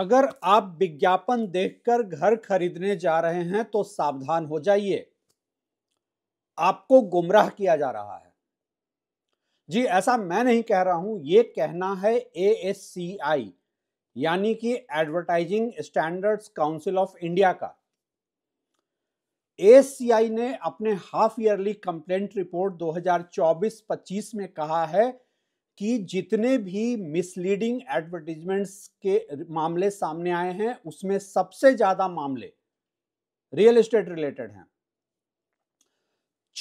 अगर आप विज्ञापन देखकर घर खरीदने जा रहे हैं तो सावधान हो जाइए आपको गुमराह किया जा रहा है जी ऐसा मैं नहीं कह रहा हूं ये कहना है ए यानी कि advertising standards council of India का ए ने अपने हाफ ईयरली कंप्लेंट रिपोर्ट 2024-25 में कहा है कि जितने भी मिसलीडिंग एडवर्टीजमेंट्स के मामले सामने आए हैं उसमें सबसे ज्यादा मामले रियल एस्टेट रिलेटेड हैं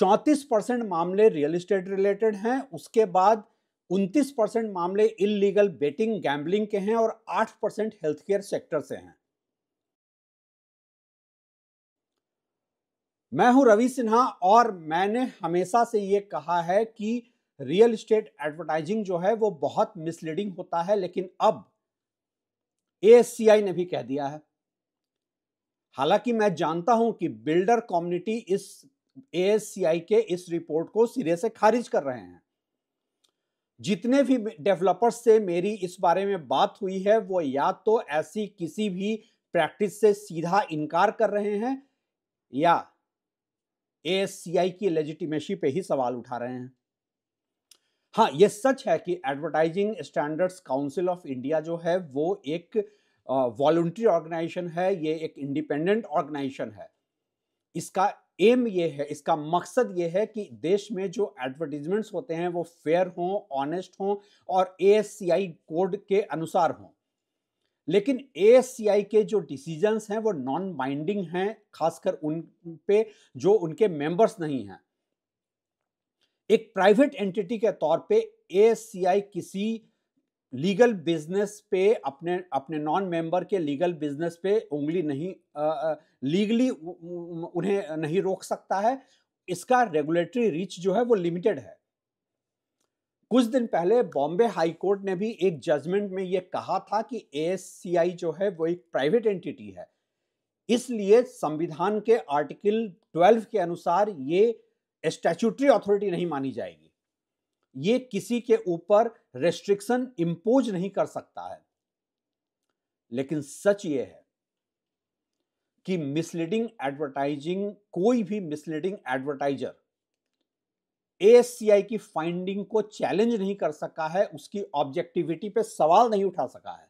34 परसेंट मामले रियल एस्टेट रिलेटेड हैं उसके बाद 29 परसेंट मामले इलीगल बेटिंग गैम्बलिंग के हैं और 8 परसेंट हेल्थ केयर सेक्टर से हैं मैं हूं रवि सिन्हा और मैंने हमेशा से यह कहा है कि रियल इस्टेट एडवर्टाइजिंग जो है वो बहुत मिसलीडिंग होता है लेकिन अब ए ने भी कह दिया है हालांकि मैं जानता हूं कि बिल्डर कम्युनिटी इस ए के इस रिपोर्ट को सिरे से खारिज कर रहे हैं जितने भी डेवलपर्स से मेरी इस बारे में बात हुई है वो या तो ऐसी किसी भी प्रैक्टिस से सीधा इनकार कर रहे हैं या ए की लेजिटिमेसी पे ही सवाल उठा रहे हैं हाँ ये सच है कि advertising standards council of India जो है वो एक वॉल्ट्री ऑर्गेनाइजेशन है ये एक इंडिपेंडेंट ऑर्गेनाइजेशन है इसका एम ये है इसका मकसद ये है कि देश में जो एडवर्टीजमेंट्स होते हैं वो फेयर हों ऑनेस्ट हों और ए कोड के अनुसार हों लेकिन ए के जो डिसीजंस हैं वो नॉन बाइंडिंग हैं खासकर उन पे जो उनके मेंबर्स नहीं हैं एक प्राइवेट एंटिटी के तौर पे एएससीआई किसी लीगल बिजनेस पे अपने अपने नॉन मेंबर के लीगल बिजनेस पे उंगली नहीं लीगली उन्हें नहीं रोक सकता है इसका रेगुलेटरी रीच जो है वो लिमिटेड है कुछ दिन पहले बॉम्बे हाई कोर्ट ने भी एक जजमेंट में ये कहा था कि एएससीआई जो है वो एक प्राइवेट एंटिटी है इसलिए संविधान के आर्टिकल 12 के अनुसार ये स्टैचूटरी अथॉरिटी नहीं मानी जाएगी ये किसी के ऊपर रेस्ट्रिक्शन इंपोज नहीं कर सकता है लेकिन सच ये है कि मिसलीडिंग एडवर्टाइजिंग कोई भी मिसलीडिंग एडवर्टाइजर एएससीआई की फाइंडिंग को चैलेंज नहीं कर सका है उसकी ऑब्जेक्टिविटी पे सवाल नहीं उठा सका है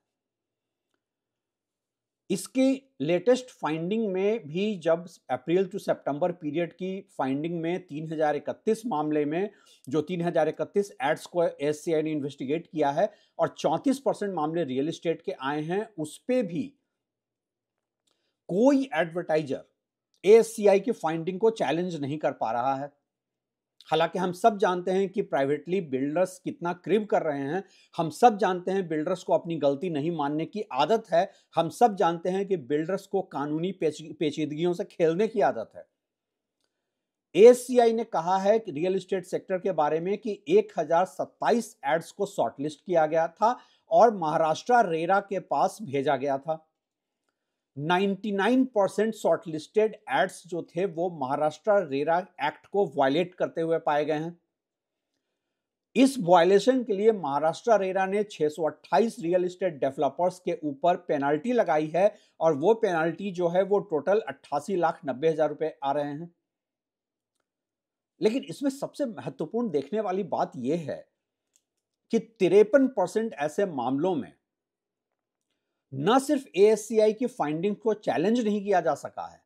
इसकी लेटेस्ट फाइंडिंग में भी जब अप्रैल टू सितंबर पीरियड की फाइंडिंग में इकतीस मामले में जो इकतीस एड्स को एस ने इन्वेस्टिगेट किया है और 34 परसेंट मामले रियल इस्टेट के आए हैं उस पर भी कोई एडवर्टाइजर ए की फाइंडिंग को चैलेंज नहीं कर पा रहा है हालांकि हम सब जानते हैं कि प्राइवेटली बिल्डर्स कितना क्रिब कर रहे हैं हम सब जानते हैं बिल्डर्स को अपनी गलती नहीं मानने की आदत है हम सब जानते हैं कि बिल्डर्स को कानूनी पेचीदगियों से खेलने की आदत है एएससीआई ने कहा है कि रियल इस्टेट सेक्टर के बारे में कि एक एड्स को शॉर्टलिस्ट किया गया था और महाराष्ट्र रेरा के पास भेजा गया था 99% शॉर्टलिस्टेड एड्स जो थे वो महाराष्ट्र रेरा एक्ट को वायलेट करते हुए पाए गए हैं इस वायलेशन के लिए महाराष्ट्र रेरा ने 628 रियल एस्टेट डेवलपर्स के ऊपर पेनाल्टी लगाई है और वो पेनाल्टी जो है वो टोटल अट्ठासी लाख नब्बे हजार रुपए आ रहे हैं लेकिन इसमें सबसे महत्वपूर्ण देखने वाली बात यह है कि तिरपन परसेंट ऐसे मामलों में न सिर्फ ए की फाइंडिंग को चैलेंज नहीं किया जा सका है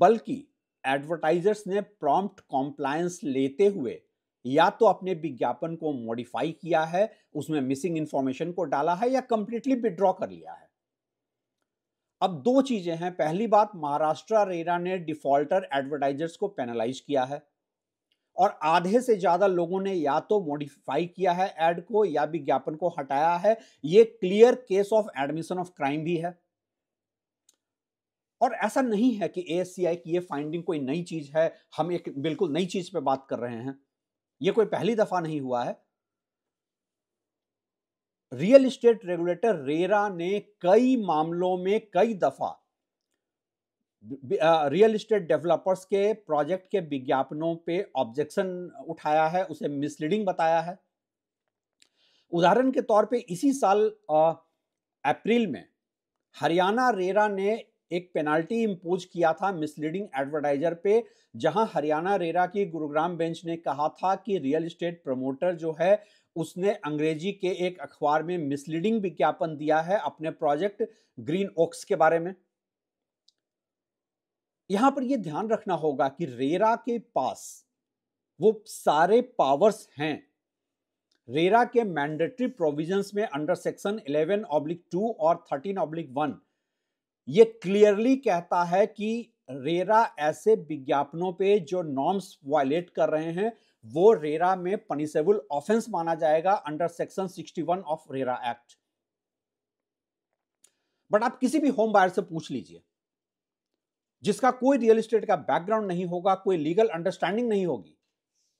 बल्कि एडवर्टाइजर्स ने प्रॉम्प्ट कॉम्प्लायंस लेते हुए या तो अपने विज्ञापन को मॉडिफाई किया है उसमें मिसिंग इंफॉर्मेशन को डाला है या कंप्लीटली विड्रॉ कर लिया है अब दो चीजें हैं पहली बात महाराष्ट्र रेरा ने डिफॉल्टर एडवर्टाइजर्स को पेनालाइज किया है और आधे से ज़्यादा लोगों ने या तो मॉडिफाई किया है एड को या विज्ञापन को हटाया है ये clear case of admission of crime भी है और ऐसा नहीं है कि ए की ये फाइंडिंग कोई नई चीज़ है हम एक बिल्कुल नई चीज़ पे बात कर रहे हैं ये कोई पहली दफ़ा नहीं हुआ है रियल इस्टेट रेगुलेटर रेरा ने कई मामलों में कई दफ़ा रियल इस्टेट डेवलपर्स के प्रोजेक्ट के विज्ञापनों पे ऑब्जेक्शन उठाया है उसे मिसलीडिंग बताया है उदाहरण के तौर पे इसी साल अप्रैल में हरियाणा रेरा ने एक पेनाल्टी इम्पोज किया था मिसलीडिंग एडवर्टाइजर पे जहां हरियाणा रेरा की गुरुग्राम बेंच ने कहा था कि रियल इस्टेट प्रमोटर जो है उसने अंग्रेजी के एक अखबार में मिसलीडिंग विज्ञापन दिया है अपने प्रोजेक्ट ग्रीन ओक्स के बारे में यहां पर यह ध्यान रखना होगा कि रेरा के पास वो सारे पावर्स हैं रेरा के मैंडेटरी प्रोविजंस में अंडर सेक्शन 11 ऑब्लिक टू और 13 ऑब्लिक वन ये क्लियरली कहता है कि रेरा ऐसे विज्ञापनों पे जो नॉर्म्स वायलेट कर रहे हैं वो रेरा में पनिसेबल ऑफेंस माना जाएगा under section 61 of RERA act but आप किसी भी होम बायर से पूछ लीजिए जिसका कोई रियल इस्टेट का बैकग्राउंड नहीं होगा कोई लीगल अंडरस्टैंडिंग नहीं होगी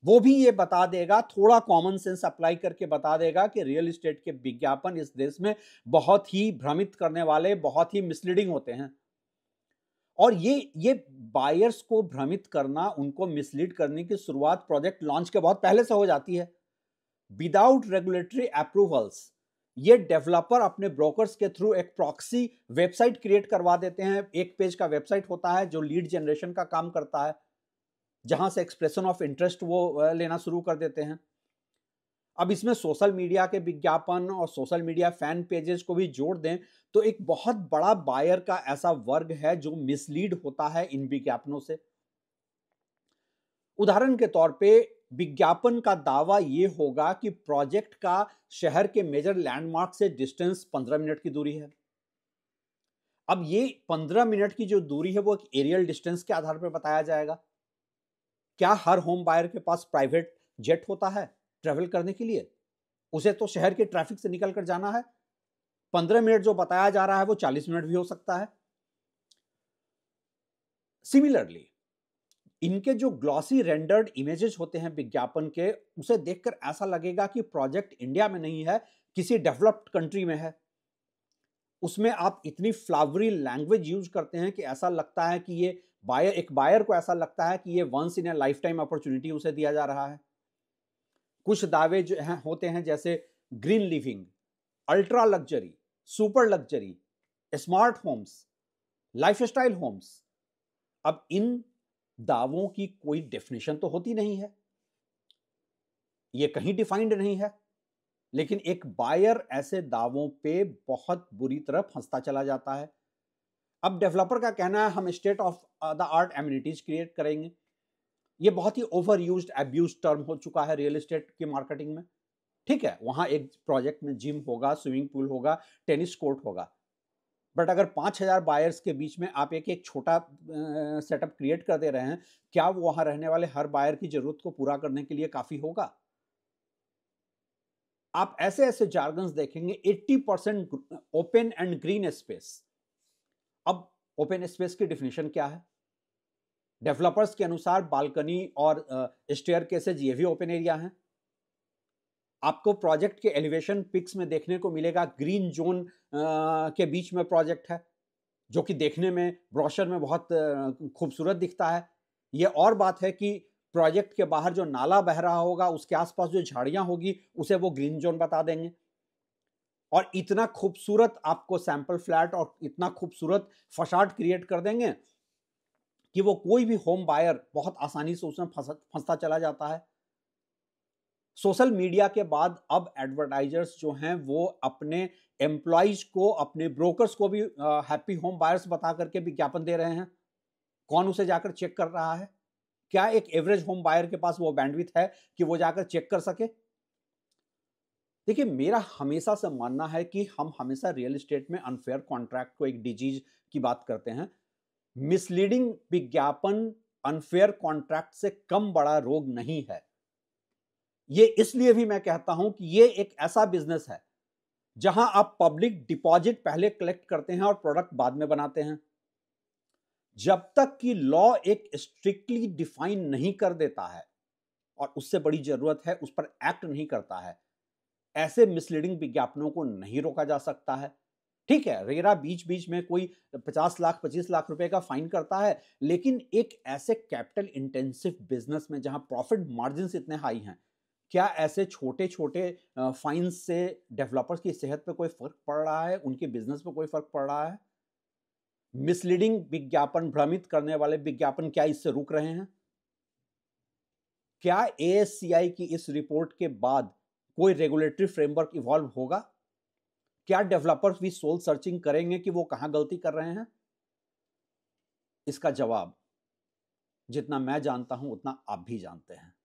वो भी ये बता देगा थोड़ा कॉमन सेंस अप्लाई करके बता देगा कि रियल इस्टेट के विज्ञापन इस देश में बहुत ही भ्रमित करने वाले बहुत ही मिसलीडिंग होते हैं और ये ये बायर्स को भ्रमित करना उनको मिसलीड करने की शुरुआत प्रोजेक्ट लॉन्च के बहुत पहले से हो जाती है विदाउट रेगुलेटरी अप्रूवल्स ये डेवलपर अपने ब्रोकर्स के थ्रू एक प्रॉक्सी वेबसाइट क्रिएट करवा देते हैं एक पेज का वेबसाइट होता है जो लीड जनरेशन का काम करता है जहां से एक्सप्रेशन ऑफ इंटरेस्ट वो लेना शुरू कर देते हैं अब इसमें सोशल मीडिया के विज्ञापन और सोशल मीडिया फैन पेजेस को भी जोड़ दें तो एक बहुत बड़ा बायर का ऐसा वर्ग है जो मिसलीड होता है इन विज्ञापनों से उदाहरण के तौर पे विज्ञापन का दावा ये होगा कि प्रोजेक्ट का शहर के मेजर लैंडमार्क से डिस्टेंस पंद्रह मिनट की दूरी है अब ये पंद्रह मिनट की जो दूरी है वो एक एरियल डिस्टेंस के आधार पर बताया जाएगा क्या हर होम बायर के पास प्राइवेट जेट होता है ट्रेवल करने के लिए उसे तो शहर के ट्रैफिक से निकल कर जाना है पंद्रह मिनट जो बताया जा रहा है वो चालीस मिनट भी हो सकता है सिमिलरली इनके जो ग्लॉसी रेंडर्ड इमेजेस होते हैं विज्ञापन के उसे देखकर ऐसा लगेगा कि प्रोजेक्ट इंडिया में नहीं है किसी डेवलप्ड कंट्री में है उसमें आप इतनी फ्लावरी लैंग्वेज यूज करते हैं कि ऐसा लगता है कि ये बायर एक बायर को ऐसा लगता है कि ये once in a lifetime opportunity उसे दिया जा रहा है कुछ दावे जो हैं होते हैं जैसे green living ultra luxury super luxury smart homes life homes अब इन दावों की कोई डेफिनेशन तो होती नहीं है ये कहीं डिफाइंड नहीं है लेकिन एक बायर ऐसे दावों पे बहुत बुरी तरह फंसता चला जाता है अब डेवलपर का कहना है हम state of the art amenities create करेंगे ये बहुत ही ओवर यूज एब्यूज टर्म हो चुका है रियल इस्टेट की मार्केटिंग में ठीक है वहां एक प्रोजेक्ट में जिम होगा स्विमिंग पूल होगा टेनिस कोर्ट होगा बट अगर पाँच हज़ार बायर्स के बीच में आप एक एक छोटा सेटअप क्रिएट कर दे रहे हैं क्या वो वहाँ रहने वाले हर बायर की ज़रूरत को पूरा करने के लिए काफ़ी होगा आप ऐसे ऐसे जार्गन्स देखेंगे 80 percent open and green space अब ओपन स्पेस की डिफिनेशन क्या है डेवलपर्स के अनुसार बालकनी और स्टेयर केसेज ये भी ओपन एरिया हैं आपको प्रोजेक्ट के एलिवेशन पिक्स में देखने को मिलेगा ग्रीन जोन के बीच में प्रोजेक्ट है जो कि देखने में ब्रोशर में बहुत खूबसूरत दिखता है ये और बात है कि प्रोजेक्ट के बाहर जो नाला बह रहा होगा उसके आसपास जो झाड़ियाँ होगी उसे वो ग्रीन जोन बता देंगे और इतना खूबसूरत आपको सैंपल फ्लैट और इतना खूबसूरत फसाट क्रिएट कर देंगे कि वो कोई भी होम बायर बहुत आसानी से उसमें फंसता चला जाता है सोशल मीडिया के बाद अब एडवर्टाइजर्स जो हैं वो अपने एम्प्लॉयज को अपने ब्रोकर्स को भी हैप्पी होम बायर्स बता करके विज्ञापन दे रहे हैं कौन उसे जाकर चेक कर रहा है क्या एक एवरेज होम बायर के पास वो बैंडविथ है कि वो जाकर चेक कर सके देखिए मेरा हमेशा से मानना है कि हम हमेशा रियल इस्टेट में अनफेयर कॉन्ट्रैक्ट को एक डिजीज की बात करते हैं मिसलीडिंग विज्ञापन अनफेयर कॉन्ट्रैक्ट से कम बड़ा रोग नहीं है ये इसलिए भी मैं कहता हूं कि ये एक ऐसा बिजनेस है जहां आप पब्लिक डिपॉजिट पहले कलेक्ट करते हैं और प्रोडक्ट बाद में बनाते हैं जब तक कि लॉ एक स्ट्रिक्टली डिफाइन नहीं कर देता है और उससे बड़ी जरूरत है उस पर एक्ट नहीं करता है ऐसे मिसलीडिंग विज्ञापनों को नहीं रोका जा सकता है ठीक है रेरा बीच बीच में कोई पचास लाख पच्चीस लाख रुपए का फाइन करता है लेकिन एक ऐसे कैपिटल इंटेंसिव बिजनेस में जहां प्रॉफिट मार्जिन इतने हाई हैं क्या ऐसे छोटे छोटे फाइन्स से डेवलपर्स की सेहत पर कोई फर्क पड़ रहा है उनके बिजनेस पर कोई फर्क पड़ रहा है मिसलीडिंग विज्ञापन भ्रमित करने वाले विज्ञापन क्या इससे रुक रहे हैं क्या ए की इस रिपोर्ट के बाद कोई रेगुलेटरी फ्रेमवर्क इवॉल्व होगा क्या डेवलपर्स भी सोल सर्चिंग करेंगे कि वो कहां गलती कर रहे हैं इसका जवाब जितना मैं जानता हूं उतना आप भी जानते हैं